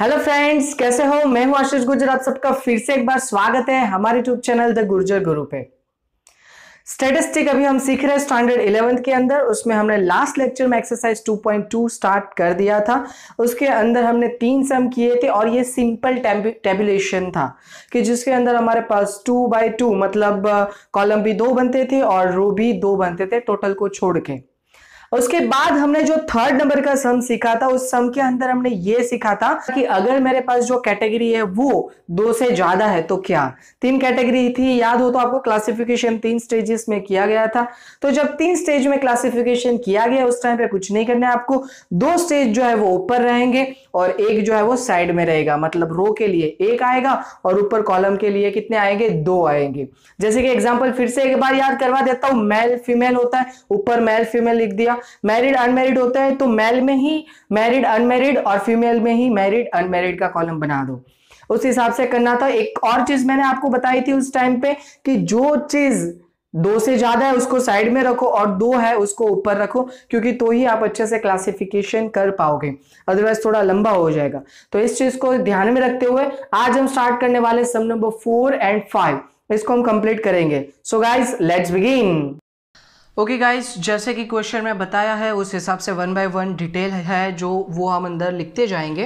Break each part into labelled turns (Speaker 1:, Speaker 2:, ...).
Speaker 1: hello friends कैसे हो मैं हूं आशीष गुर्जर आप सबका फिर से एक बार स्वागत है हमारे यूट्यूब चैनल द गुर्जर गुरु पे स्टेटिस्टिक अभी हम सीख रहे हैं स्टैंडर्ड इलेवेंथ के अंदर उसमें हमने लास्ट लेक्चर में एक्सरसाइज 2.2 स्टार्ट कर दिया था उसके अंदर हमने तीन सम किए थे और ये सिंपल टेबुलेशन था कि जिसके अंदर हमारे पास टू बाई टू मतलब कॉलम भी दो बनते थे और रो भी दो बनते थे टोटल को छोड़ के उसके बाद हमने जो थर्ड नंबर का सम सीखा था उस सम के अंदर हमने ये सीखा था कि अगर मेरे पास जो कैटेगरी है वो दो से ज्यादा है तो क्या तीन कैटेगरी थी याद हो तो आपको क्लासिफिकेशन तीन स्टेजेस में किया गया था तो जब तीन स्टेज में क्लासिफिकेशन किया गया उस टाइम पे कुछ नहीं करना है आपको दो स्टेज जो है वो ऊपर रहेंगे और एक जो है वो साइड में रहेगा मतलब रो के लिए एक आएगा और ऊपर कॉलम के लिए कितने आएंगे दो आएंगे जैसे कि एग्जाम्पल फिर से एक बार याद करवा देता हूं मेल फीमेल होता है ऊपर मेल फीमेल लिख दिया मैरिड अनमेरिड होता है तो मेल में ही मैरिड अनमेरिड और फीमेल में ही मैरिड अनमेरिड का कॉलम बना दो उस हिसाब से करना था एक और चीज मैंने आपको बताई थी उस टाइम पे कि जो चीज दो से ज्यादा है उसको साइड में रखो और दो है उसको ऊपर रखो क्योंकि तो ही आप अच्छे से क्लासिफिकेशन कर पाओगे अदरवाइज थोड़ा लंबा हो जाएगा तो इस चीज को ध्यान में रखते हुए आज हम स्टार्ट करने वाले sum number four and five इसको हम कंप्लीट करेंगे so guys let's begin okay okay guys जैसे कि क्वेश्चन में बताया है उस हिसाब से वन बाय वन डिटेल है जो वो हम अंदर लिखते जाएंगे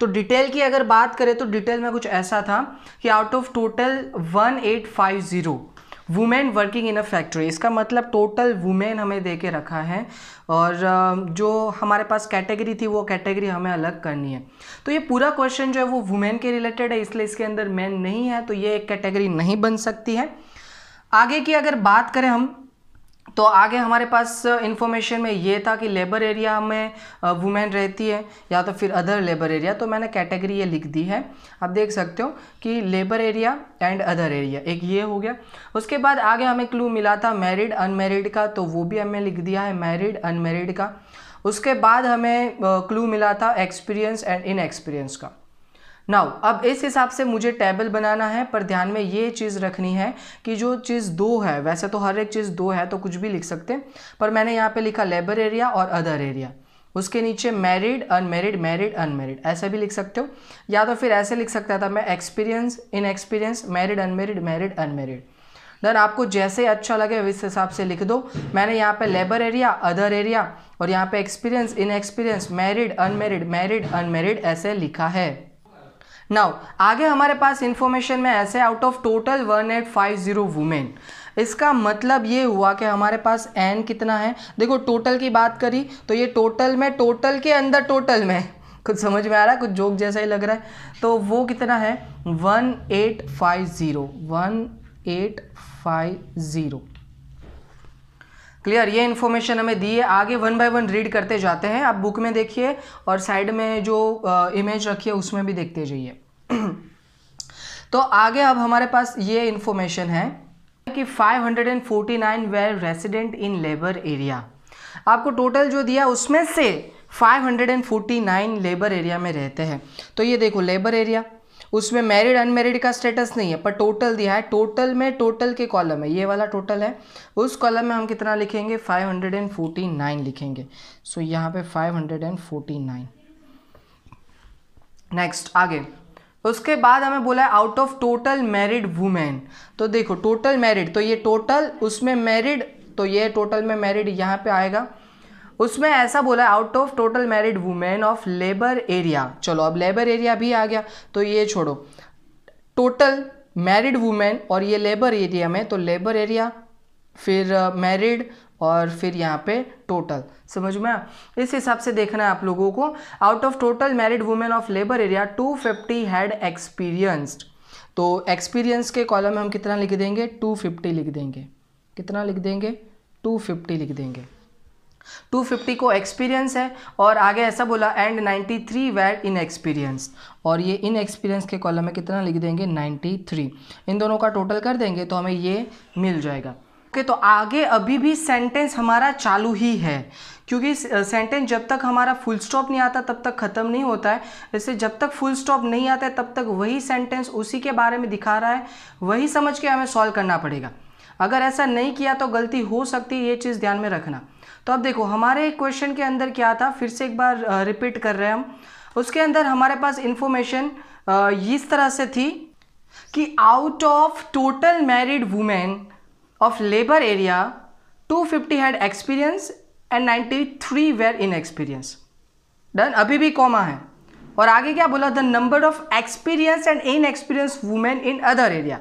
Speaker 1: तो डिटेल की अगर बात करें तो डिटेल में कुछ ऐसा था कि out of total 1850 women working in a factory इसका मतलब टोटल वुमेन हमें दे के रखा है और जो हमारे पास कैटेगरी थी वो कैटेगरी हमें अलग करनी है तो ये पूरा क्वेश्चन जो है वो वुमेन के रिलेटेड है इसलिए इसके अंदर मैन नहीं है तो ये एक कैटेगरी नहीं बन सकती है आगे की अगर बात करें हम तो आगे हमारे पास इन्फॉर्मेशन में ये था कि लेबर एरिया में वुमेन रहती है या तो फिर अदर लेबर एरिया तो मैंने कैटेगरी ये लिख दी है आप देख सकते हो कि labour area and other area एक ये हो गया उसके बाद आगे हमें क्लू मिला था मैरिड अनमैरिड का तो वो भी हमें लिख दिया है मैरिड अनमेरिड का उसके बाद हमें क्लू मिला था एक्सपीरियंस एंड इनएक्सपीरियंस का नाउ अब इस हिसाब से मुझे टेबल बनाना है पर ध्यान में ये चीज़ रखनी है कि जो चीज़ दो है वैसे तो हर एक चीज़ दो है तो कुछ भी लिख सकते हैं पर मैंने यहाँ पे लिखा लेबर एरिया और अदर एरिया उसके नीचे मैरिड अनमेरिड मैरिड अनमेरिड ऐसे भी लिख सकते हो या तो फिर ऐसे लिख सकता था मैं experience inexperience married unmarried married unmarried then आपको जैसे अच्छा लगे इस हिसाब से लिख दो मैंने यहाँ पे लेबर एरिया अदर एरिया और यहाँ पे experience inexperience married unmarried married unmarried ऐसे लिखा है नाउ आगे हमारे पास इन्फॉर्मेशन में ऐसे out of total one eight five zero women इसका मतलब ये हुआ कि हमारे पास एन कितना है देखो टोटल की बात करी तो ये टोटल में टोटल के अंदर टोटल में कुछ समझ में आ रहा है कुछ जोक जैसा ही लग रहा है तो वो कितना है one eight five zero one eight five zero clear ये इन्फॉर्मेशन हमें दी है आगे वन बाय वन रीड करते जाते हैं आप बुक में देखिए और साइड में जो इमेज रखी है उसमें भी देखते जाइए तो आगे अब हमारे पास ये इन्फॉर्मेशन है कि 549 were resident in labour area आपको टोटल जो दिया उसमें से 549 लेबर एरिया में रहते हैं तो ये देखो लेबर एरिया उसमें मैरिड अनमेरिड का स्टेटस नहीं है पर टोटल दिया है टोटल में टोटल के कॉलम है ये वाला टोटल है उस कॉलम में हम कितना लिखेंगे 549 लिखेंगे सो so, यहाँ पे 549 नेक्स्ट आगे उसके बाद हमें बोला है out of total married women तो देखो टोटल मैरिड तो ये टोटल उसमें मैरिड तो ये टोटल में मैरिड यहाँ पे आएगा उसमें ऐसा बोला out of total married women of labour area चलो अब लेबर एरिया भी आ गया तो ये छोड़ो टोटल मैरिड वुमेन और ये लेबर एरिया में तो लेबर एरिया फिर मैरिड uh, और फिर यहाँ पे टोटल समझ में इस हिसाब से देखना है आप लोगों को out of total married women of labour area 250 had experienced तो एक्सपीरियंस के कॉलम में हम कितना लिख देंगे 250 लिख देंगे कितना लिख देंगे 250 लिख देंगे 250 को एक्सपीरियंस है और आगे ऐसा बोला एंड 93 थ्री इन एक्सपीरियंस और ये इन एक्सपीरियंस के कॉलम में कितना लिख देंगे 93 इन दोनों का टोटल कर देंगे तो हमें ये मिल जाएगा ओके okay, तो आगे अभी भी सेंटेंस हमारा चालू ही है क्योंकि सेंटेंस जब तक हमारा फुल स्टॉप नहीं आता तब तक ख़त्म नहीं होता है इससे जब तक फुल स्टॉप नहीं आता है तब तक वही सेंटेंस उसी के बारे में दिखा रहा है वही समझ के हमें सॉल्व करना पड़ेगा अगर ऐसा नहीं किया तो गलती हो सकती है ये चीज़ ध्यान में रखना तो अब देखो हमारे क्वेश्चन के अंदर क्या था फिर से एक बार रिपीट कर रहे हैं हम उसके अंदर हमारे पास इन्फॉर्मेशन इस तरह से थी कि out of total married women of labour area 250 had experience and 93 were in experience done अभी भी कॉमा है और आगे क्या बोला the number of experience and in experience women in other area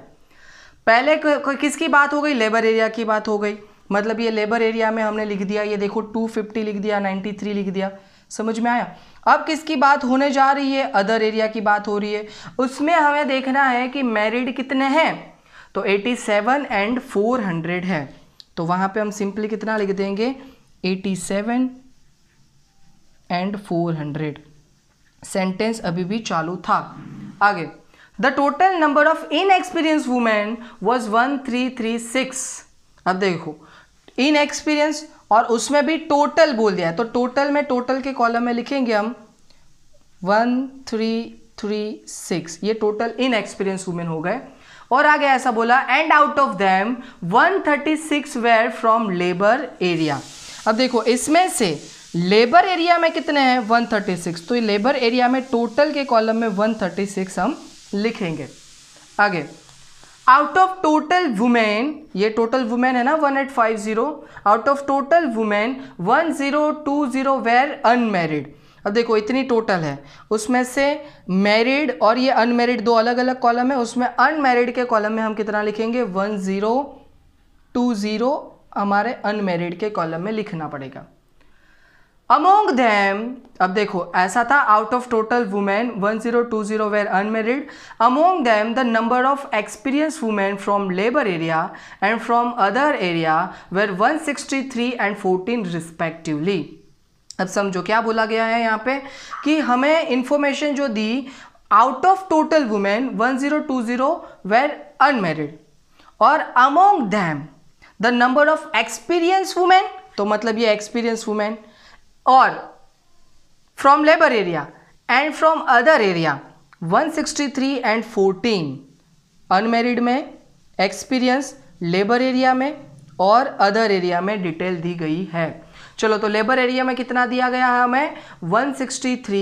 Speaker 1: पहले किसकी बात हो गई लेबर एरिया की बात हो गई मतलब ये लेबर एरिया में हमने लिख दिया ये देखो 250 लिख दिया 93 लिख दिया समझ में आया अब किसकी बात होने जा रही है अदर एरिया की बात हो रही है उसमें हमें देखना है कि मैरिड कितने हैं तो 87 एंड 400 है तो वहाँ पे हम सिंपली कितना लिख देंगे 87 एंड 400 सेंटेंस अभी भी चालू था आगे the total number of inexperience women was one three three six अब देखो इनएक्सपीरियंस और उसमें भी टोटल बोल दिया है तो टोटल में टोटल के कॉलम में लिखेंगे हम वन थ्री थ्री सिक्स ये टोटल इनएक्सपीरियंस वुमेन हो गए और आगे ऐसा बोला and out of them one thirty six were from labour area अब देखो इसमें से लेबर एरिया में कितने हैं 136 तो लेबर एरिया में टोटल के कॉलम में 136 हम लिखेंगे आगे आउट ऑफ टोटल वुमेन ये टोटल वुमेन है ना one eight five zero out of total women one zero two zero were unmarried अब देखो इतनी टोटल है उसमें से मैरिड और ये अनमेरिड दो अलग अलग कॉलम है उसमें अनमेरिड के कॉलम में हम कितना लिखेंगे वन ज़ीरो टू ज़ीरो हमारे अनमेरिड के कॉलम में लिखना पड़ेगा अमोंग दैम अब देखो ऐसा था out of total women 1020 were unmarried among them the number of experience women from labour area and from other area were 163 and 14 respectively अब समझो क्या बोला गया है यहाँ पे कि हमें इंफॉर्मेशन जो दी out of total women 1020 were unmarried और among them the number of experience women तो मतलब ये एक्सपीरियंस वुमेन और from labour area and from other area 163 and 14 unmarried में एक्सपीरियंस लेबर एरिया में और अदर एरिया में डिटेल दी गई है चलो तो लेबर एरिया में कितना दिया गया है हमें 163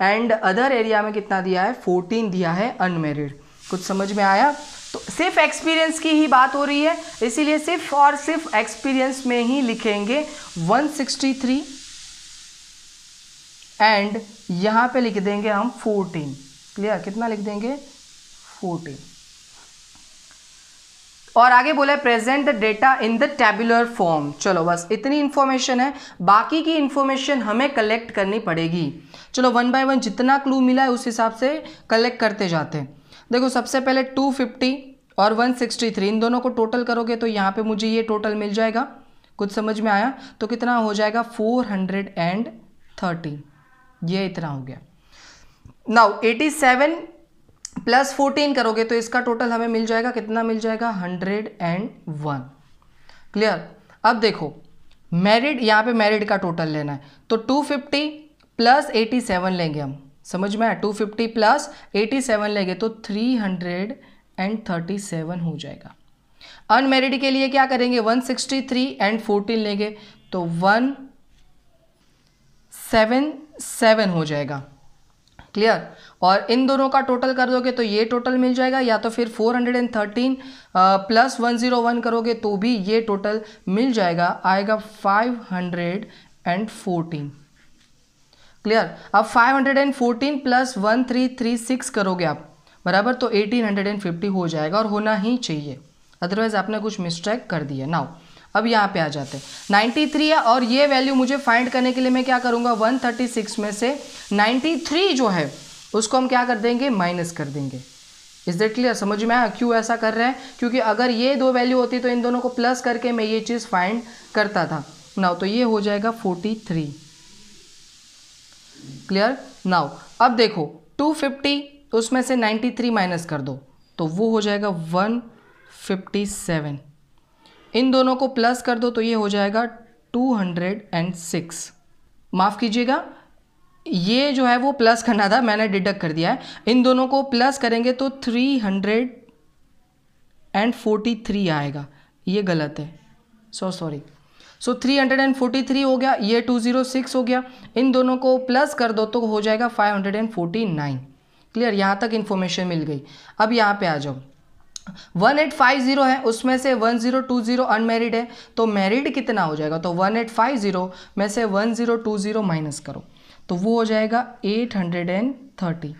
Speaker 1: एंड अदर एरिया में कितना दिया है 14 दिया है अनमेरिड कुछ समझ में आया तो सिर्फ एक्सपीरियंस की ही बात हो रही है इसीलिए सिर्फ और सिर्फ एक्सपीरियंस में ही लिखेंगे 163 एंड यहाँ पे लिख देंगे हम फोर्टीन क्लियर कितना लिख देंगे फोर्टीन और आगे बोला है present the data in the tabular form चलो बस इतनी इन्फॉर्मेशन है बाकी की इन्फॉर्मेशन हमें कलेक्ट करनी पड़ेगी चलो वन बाय वन जितना क्लू मिला है उस हिसाब से कलेक्ट करते जाते हैं देखो सबसे पहले 250 और 163 इन दोनों को टोटल करोगे तो यहाँ पे मुझे ये टोटल मिल जाएगा कुछ समझ में आया तो कितना हो जाएगा 413 ये इतना हो गया नाउ 87 प्लस 14 करोगे तो इसका टोटल हमें मिल जाएगा कितना मिल जाएगा 101 क्लियर अब देखो मैरिड यहाँ पे मैरिड का टोटल लेना है तो 250 प्लस 87 लेंगे हम समझ में आया 250 प्लस 87 लेंगे तो 337 हो जाएगा अनमेरिड के लिए क्या करेंगे 163 एंड 14 लेंगे तो वन सेवन सेवन हो जाएगा क्लियर और इन दोनों का टोटल कर दोगे तो ये टोटल मिल जाएगा या तो फिर 413 प्लस 101 करोगे तो भी ये टोटल मिल जाएगा आएगा 514 क्लियर अब 514 प्लस 1336 करोगे आप बराबर तो 1850 हो जाएगा और होना ही चाहिए अदरवाइज आपने कुछ मिस्टेक कर दिया नाउ अब यहाँ पे आ जाते हैं 93 है और ये वैल्यू मुझे फाइंड करने के लिए मैं क्या करूँगा 136 में से 93 जो है उसको हम क्या कर देंगे माइनस कर देंगे इज दैट क्लियर समझ में आया क्यों ऐसा कर रहे हैं क्योंकि अगर ये दो वैल्यू होती तो इन दोनों को प्लस करके मैं ये चीज़ फाइंड करता था नाउ तो ये हो जाएगा फोर्टी थ्री क्लियर नाउ अब देखो टू फिफ्टी उसमें से नाइन्टी थ्री माइनस कर दो तो वो हो जाएगा वन फिफ्टी सेवन इन दोनों को प्लस कर दो तो ये हो जाएगा टू हंड्रेड एंड सिक्स माफ़ कीजिएगा ये जो है वो प्लस करना था मैंने डिडक्ट कर दिया है इन दोनों को प्लस करेंगे तो three hundred and forty three आएगा ये गलत है so sorry so three hundred and forty three हो गया ये टू ज़ीरो सिक्स हो गया इन दोनों को प्लस कर दो तो हो जाएगा five hundred and forty nine clear यहाँ तक इन्फॉर्मेशन मिल गई अब यहाँ पे आ जाओ वन एट फाइव जीरो है उसमें से one zero two zero unmarried है तो मैरिड कितना हो जाएगा तो वन एट फाइव जीरो में से one zero two zero minus करो तो वो हो जाएगा eight hundred and thirty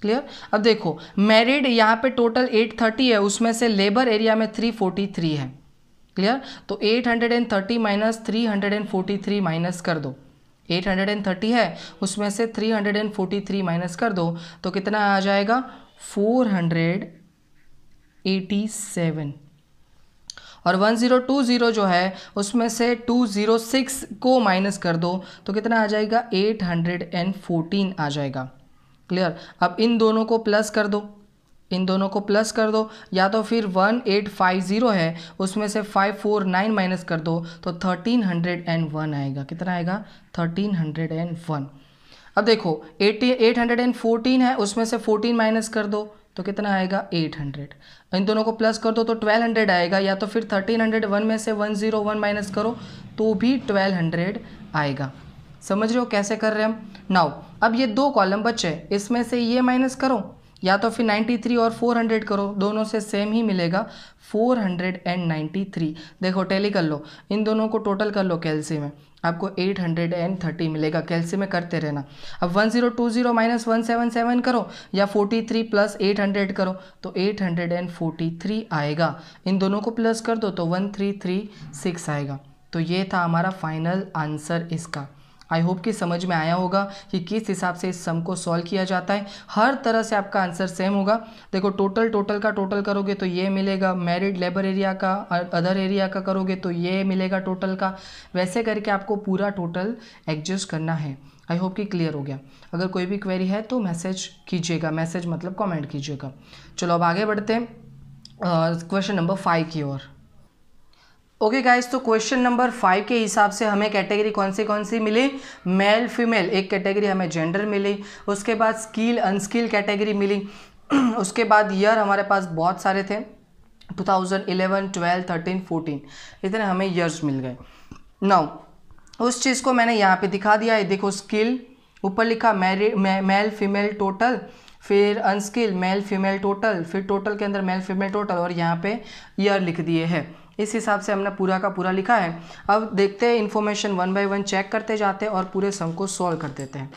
Speaker 1: clear अब देखो मैरिड यहाँ पे टोटल एट थर्टी है उसमें से लेबर एरिया में थ्री फोर्टी थ्री है क्लियर तो eight hundred and thirty minus three hundred and forty three minus कर दो एट हंड्रेड एंड थर्टी है उसमें से three hundred and forty three minus कर दो तो कितना आ जाएगा फोर हंड्रेड एटी सेवन और 1020 जो है उसमें से 206 को माइनस कर दो तो कितना आ जाएगा 814 आ जाएगा क्लियर अब इन दोनों को प्लस कर दो इन दोनों को प्लस कर दो या तो फिर 1850 है उसमें से 549 माइनस कर दो तो 1301 आएगा कितना आएगा 1301 अब देखो 80 814 है उसमें से 14 माइनस कर दो तो कितना आएगा 800 इन दोनों को प्लस कर दो तो 1200 आएगा या तो फिर 1301 में से 101 माइनस करो तो भी 1200 आएगा समझ रहे हो कैसे कर रहे हैं हम नाउ अब ये दो कॉलम बचे इसमें से ये माइनस करो या तो फिर 93 और 400 करो दोनों से सेम ही मिलेगा 493 देखो टेली कर लो इन दोनों को टोटल कर लो कैलसी में आपको 830 मिलेगा कैल्सियम में करते रहना अब 1020 माइनस सेवन करो या 43 प्लस 800 करो तो 843 आएगा इन दोनों को प्लस कर दो तो 1336 आएगा तो ये था हमारा फाइनल आंसर इसका आई होप कि समझ में आया होगा कि किस हिसाब से इस सम को सॉल्व किया जाता है हर तरह से आपका आंसर सेम होगा देखो टोटल टोटल का टोटल करोगे तो ये मिलेगा मैरिड लेबर एरिया का अदर एरिया का करोगे तो ये मिलेगा टोटल का वैसे करके आपको पूरा टोटल एडजस्ट करना है आई होप कि क्लियर हो गया अगर कोई भी क्वेरी है तो मैसेज कीजिएगा मैसेज मतलब कॉमेंट कीजिएगा चलो अब आगे बढ़ते हैं क्वेश्चन नंबर फाइव की ओर ओके गाइस तो क्वेश्चन नंबर फाइव के हिसाब से हमें कैटेगरी कौन सी कौन सी मिली मेल फीमेल एक कैटेगरी हमें जेंडर मिली उसके बाद स्किल अनस्किल कैटेगरी मिली उसके बाद ईयर हमारे पास बहुत सारे थे 2011, 12, 13, 14 इतने हमें ईयर्स मिल गए नाउ उस चीज़ को मैंने यहाँ पे दिखा दिया है देखो स्किल ऊपर लिखा मेरी मेल फीमेल टोटल फिर अनस्किल मेल फीमेल टोटल फिर टोटल के अंदर मेल फीमेल टोटल और यहाँ पे ईयर लिख दिए है इस हिसाब से हमने पूरा का पूरा लिखा है अब देखते हैं information one by one check करते जाते हैं और पूरे सम को सॉल्व कर देते हैं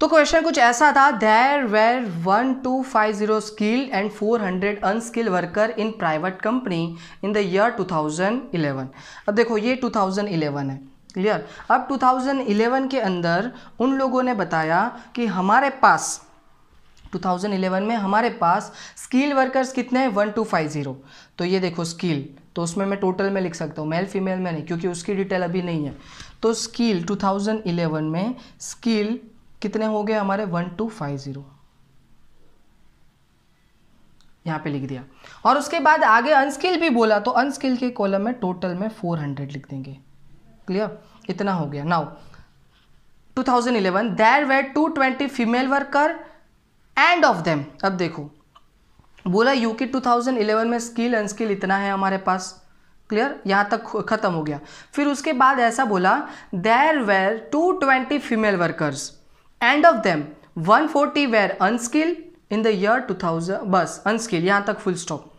Speaker 1: तो क्वेश्चन कुछ ऐसा था there were one two five zero skill and four hundred unskill worker in private company in the year two thousand eleven अब देखो ये टू थाउजेंड इलेवन है क्लियर अब टू थाउजेंड इलेवन के अंदर उन लोगों ने बताया कि हमारे पास 2011 में हमारे पास स्किल वर्कर्स कितने हैं वन टू फाइव ज़ीरो तो ये देखो स्किल तो उसमें मैं टोटल में लिख सकता हूँ मेल फीमेल में नहीं क्योंकि उसकी डिटेल अभी नहीं है तो स्किल 2011 में स्किल कितने हो गए हमारे वन टू फाइव ज़ीरो यहाँ पे लिख दिया और उसके बाद आगे अनस्किल भी बोला तो अनस्किल के कॉलम में टोटल में फोर लिख देंगे क्लियर इतना हो गया now 2011 thousand eleven there were two twenty female worker and of them अब देखो बोला यू के 2011 में स्किल अनस्किल इतना है हमारे पास क्लियर यहाँ तक ख़त्म हो गया फिर उसके बाद ऐसा बोला there were two twenty female workers and of them one forty were unskill in the year two thousand बस अनस्किल यहाँ तक फुल स्टॉप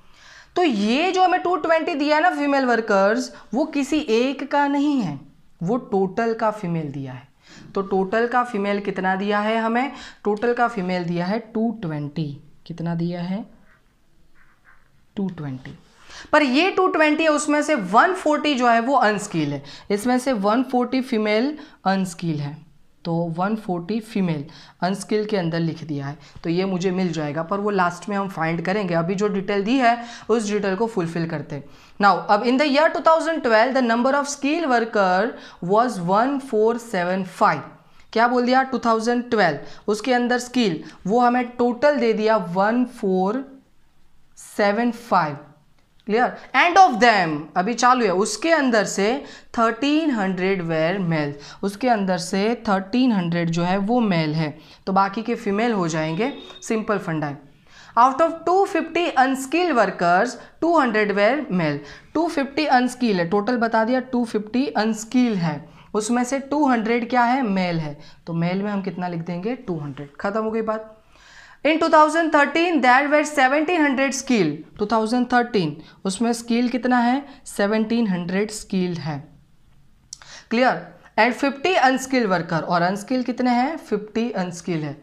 Speaker 1: तो ये जो हमें टू ट्वेंटी दिया है ना फीमेल वर्कर्स वो किसी एक का नहीं है वो टोटल का फीमेल दिया है तो टोटल का फीमेल कितना दिया है हमें टोटल का फीमेल दिया है टू ट्वेंटी कितना दिया है टू ट्वेंटी पर ये 220 है उसमें से 140 जो है वो अनस्किल है इसमें से 140 फीमेल अनस्किल है तो 140 फीमेल अनस्किल के अंदर लिख दिया है तो ये मुझे मिल जाएगा पर वो लास्ट में हम फाइंड करेंगे अभी जो डिटेल दी है उस डिटेल को फुलफिल करते हैं नाउ अब in the year 2012 the number of skill worker was 1475 क्या बोल दिया 2012 उसके अंदर स्किल वो हमें टोटल दे दिया 1475 क्लियर एंड ऑफ देम अभी चालू है उसके अंदर से 1300 वेयर मेल उसके अंदर से 1300 जो है वो मेल है तो बाकी के फीमेल हो जाएंगे सिंपल फंडाई out of 250 unskill workers 200 were male two fifty unskill है टोटल बता दिया 250 अनस्किल है उसमें से 200 क्या है मेल है तो मेल में हम कितना लिख देंगे 200 खत्म हो गई बात इन 2013 देयर वेर 1700 स्किल 2013 उसमें स्किल कितना है 1700 स्किल है क्लियर एंड 50 अनस्किल वर्कर और अनस्किल कितने हैं 50 अनस्किल है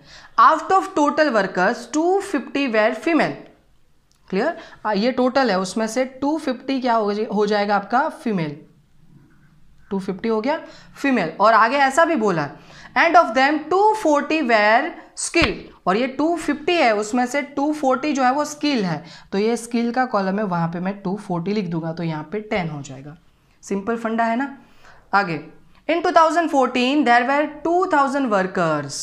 Speaker 1: out of total workers 250 were female clear ये टोटल है उसमें से 250 क्या हो जाएगा आपका फीमेल 250 हो गया फीमेल और आगे ऐसा भी बोला है and of them 240 were skill और ये 250 है उसमें से 240 जो है वो स्किल है तो ये स्किल का कॉलम है वहाँ पे मैं 240 लिख दूंगा तो यहाँ पे 10 हो जाएगा सिंपल फंडा है ना आगे in 2014 there were two workers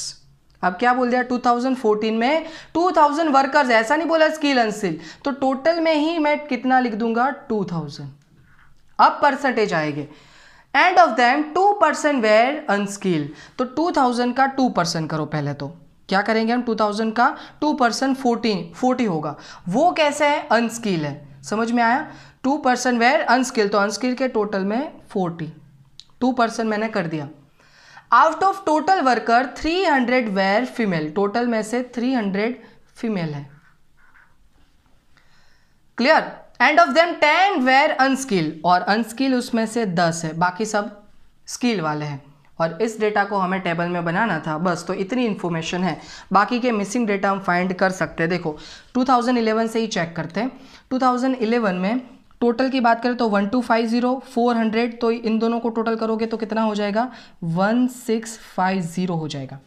Speaker 1: अब क्या बोल दिया 2014 में 2000 वर्कर्स ऐसा नहीं बोला स्किल अनस्किल तो टोटल में ही मैं कितना लिख दूंगा 2000 अब परसेंटेज आएगी and of them two percent were unskilled तो टू थाउजेंड का टू परसेंट करो पहले तो क्या करेंगे हम टू थाउजेंड का टू परसेंट फोर्टीन फोर्टी होगा वो कैसे है अनस्किल है समझ में आया टू परसेंट वेयर अनस्किल तो अनस्किल के टोटल में फोर्टी टू परसेंट मैंने कर दिया out of total worker three hundred were female total में से थ्री हंड्रेड फीमेल है clear and of them ten were unskill और अनस्किल उसमें से दस है बाकी सब स्किल वाले हैं और इस डेटा को हमें टेबल में बनाना था बस तो इतनी इन्फॉर्मेशन है बाकी के मिसिंग डेटा हम फाइंड कर सकते हैं देखो 2011 से ही चेक करते हैं 2011 में टोटल की बात करें तो one two five zero four hundred तो इन दोनों को टोटल करोगे तो कितना हो जाएगा वन सिक्स फाइव ज़ीरो हो जाएगा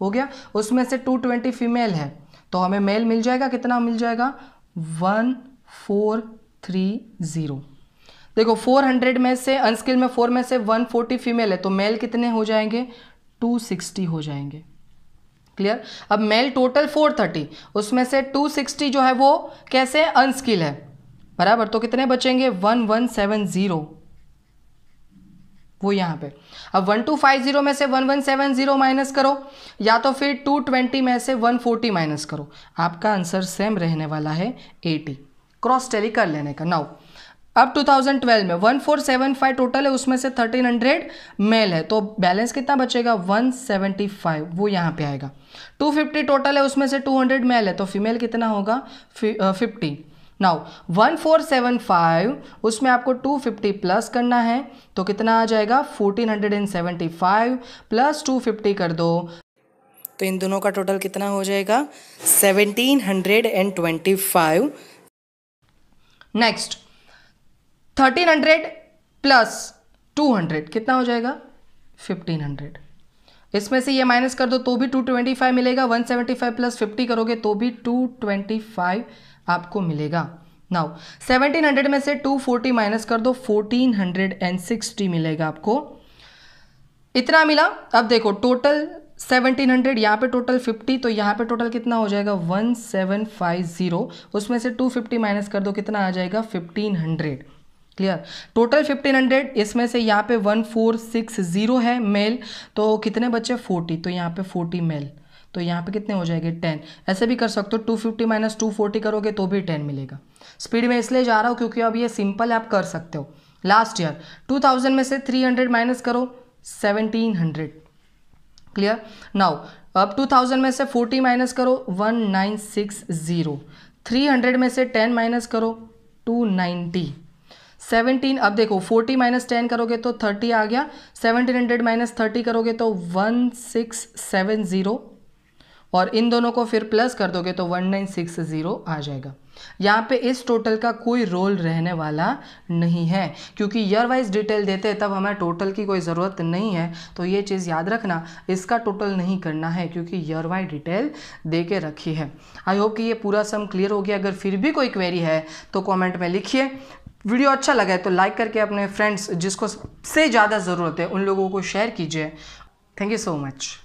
Speaker 1: हो गया उसमें से टू ट्वेंटी फीमेल है तो हमें मेल मिल जाएगा कितना मिल जाएगा वन फोर थ्री ज़ीरो देखो 400 में से अनस्किल में फोर में से 140 फीमेल है तो मेल कितने हो जाएंगे 260 हो जाएंगे क्लियर अब मेल टोटल 430 उसमें से 260 जो है वो कैसे अनस्किल है बराबर तो कितने बचेंगे 1170 वो यहां पे अब 1250 में से 1170 माइनस करो या तो फिर 220 में से 140 माइनस करो आपका आंसर सेम रहने वाला है एटी क्रॉस टेली कर लेने का नाउ अब 2012 में 1475 टोटल है उसमें से 1300 मेल है तो बैलेंस कितना बचेगा 175 वो यहाँ पे आएगा 250 टोटल है उसमें से 200 मेल है तो फीमेल कितना होगा फिफ्टी नाउ 1475 उसमें आपको 250 प्लस करना है तो कितना आ जाएगा 1475 प्लस 250 कर दो तो इन दोनों का टोटल कितना हो जाएगा 1725 next thirteen hundred plus two hundred कितना हो जाएगा फिफ्टीन हंड्रेड इसमें से ये माइनस कर दो तो भी टू ट्वेंटी फाइव मिलेगा one seventy five plus fifty करोगे तो भी टू ट्वेंटी फाइव आपको मिलेगा नाउ 1700 हंड्रेड में से टू फोर्टी माइनस कर दो फोर्टीन हंड्रेड एंड सिक्सटी मिलेगा आपको इतना मिला अब देखो टोटल सेवनटीन हंड्रेड यहाँ पे टोटल फिफ्टी तो यहाँ पे टोटल कितना हो जाएगा वन सेवन फाइव ज़ीरो उसमें से टू फिफ्टी माइनस कर दो कितना आ जाएगा fifteen hundred clear total fifteen hundred इसमें से यहाँ पे वन फोर सिक्स ज़ीरो है मेल तो कितने बच्चे फोर्टी तो यहाँ पे फोर्टी मेल तो यहाँ पे कितने हो जाएंगे टेन ऐसे भी कर सकते हो two fifty minus two forty करोगे तो भी टेन मिलेगा स्पीड में इसलिए जा रहा हूँ क्योंकि अब ये सिंपल आप कर सकते हो लास्ट ईयर टू थाउजेंड में से थ्री हंड्रेड माइनस करो सेवनटीन हंड्रेड क्लियर नाउ अब 2000 में से 40 माइनस करो 1960 300 में से 10 माइनस करो 290 17 अब देखो 40 माइनस 10 करोगे तो 30 आ गया 1700 माइनस 30 करोगे तो 1670 और इन दोनों को फिर प्लस कर दोगे तो 1960 आ जाएगा यहाँ पे इस टोटल का कोई रोल रहने वाला नहीं है क्योंकि ईयर वाइज डिटेल देते हैं तब हमें टोटल की कोई ज़रूरत नहीं है तो ये चीज़ याद रखना इसका टोटल नहीं करना है क्योंकि ईयर वाइज डिटेल दे के रखी है आई होप कि ये पूरा सम क्लियर हो गया अगर फिर भी कोई क्वेरी है तो कॉमेंट में लिखिए वीडियो अच्छा लगा है तो लाइक करके अपने फ्रेंड्स जिसको से ज़्यादा ज़रूरत है उन लोगों को शेयर कीजिए थैंक यू सो मच